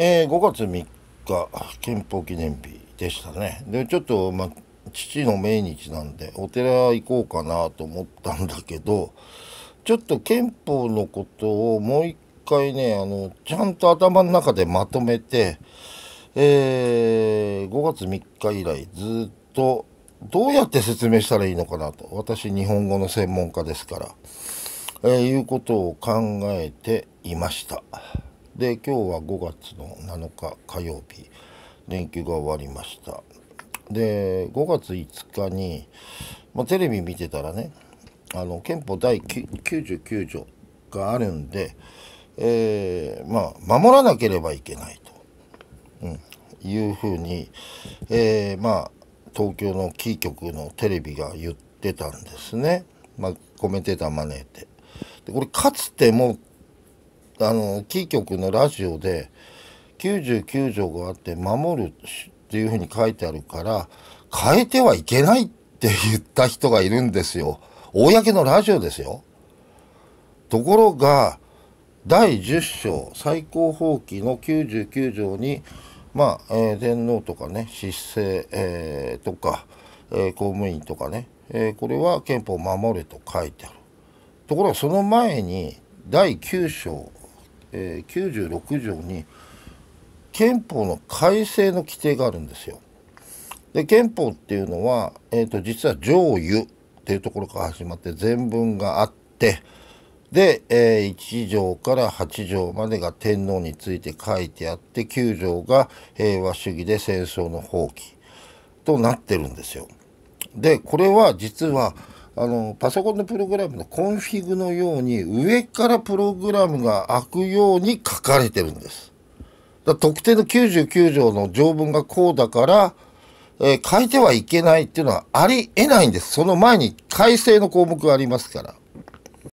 えー、5月3日憲法記念日でしたねでちょっと、まあ、父の命日なんでお寺行こうかなと思ったんだけどちょっと憲法のことをもう一回ねあのちゃんと頭の中でまとめて、えー、5月3日以来ずっとどうやって説明したらいいのかなと私日本語の専門家ですから、えー、いうことを考えていました。で今日は5月の7日火曜日連休が終わりましたで5月5日に、まあ、テレビ見てたらねあの憲法第99条があるんで、えー、まあ、守らなければいけないと、うん、いうふうに、えー、まあ、東京のキー局のテレビが言ってたんですね、まあ、コメンテーター招いて。でこれかつてもあのキー局のラジオで99条があって守るっていうふうに書いてあるから変えてはいけないって言った人がいるんですよ。公のラジオですよ。ところが第10章最高法規の99条にまあ、えー、天皇とかね失政、えー、とか、えー、公務員とかね、えこれは憲法を守れと書いてある。ところがその前に第9章え96条に憲法の改正の規定があるんですよ。で憲法っていうのは、えーと、実は上位っていうところから始まって全文があってで、えー、1条から8条までが天皇について書いてあって9条が平和主義で戦争の放棄となってるんですよ。でこれは実はあのパソコンのプログラムのコンフィグのように上からプログラムが開くように書かれてるんです。だ特定の99条の条文がこうだから、えー、変えてはいけないっていうのはありえないんです。その前に改正の項目がありますから。